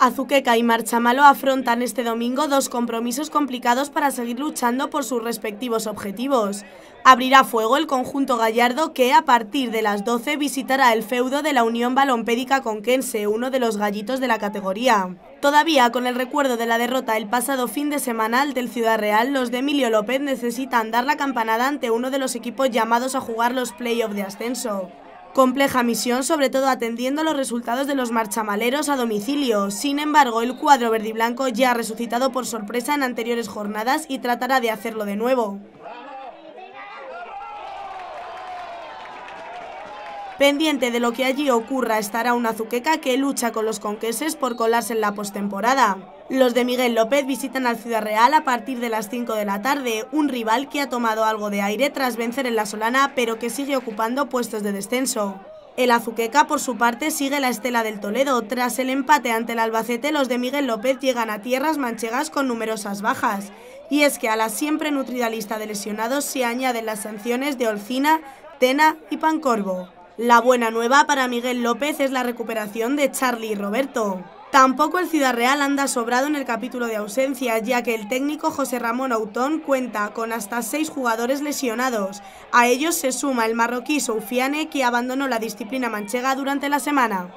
Azuqueca y Marchamalo afrontan este domingo dos compromisos complicados para seguir luchando por sus respectivos objetivos. Abrirá fuego el conjunto gallardo que a partir de las 12 visitará el feudo de la Unión Balompédica Conquense, uno de los gallitos de la categoría. Todavía con el recuerdo de la derrota el pasado fin de semana del Ciudad Real, los de Emilio López necesitan dar la campanada ante uno de los equipos llamados a jugar los playoffs de ascenso. Compleja misión, sobre todo atendiendo los resultados de los marchamaleros a domicilio. Sin embargo, el cuadro verdiblanco ya ha resucitado por sorpresa en anteriores jornadas y tratará de hacerlo de nuevo. Pendiente de lo que allí ocurra estará un Azuqueca que lucha con los conqueses por colarse en la postemporada. Los de Miguel López visitan al Ciudad Real a partir de las 5 de la tarde, un rival que ha tomado algo de aire tras vencer en la Solana, pero que sigue ocupando puestos de descenso. El Azuqueca, por su parte, sigue la estela del Toledo. Tras el empate ante el Albacete, los de Miguel López llegan a tierras manchegas con numerosas bajas. Y es que a la siempre nutrida lista de lesionados se añaden las sanciones de Olcina, Tena y Pancorbo. La buena nueva para Miguel López es la recuperación de Charlie y Roberto. Tampoco el Ciudad Real anda sobrado en el capítulo de ausencia, ya que el técnico José Ramón Autón cuenta con hasta seis jugadores lesionados. A ellos se suma el marroquí Soufiane, que abandonó la disciplina manchega durante la semana.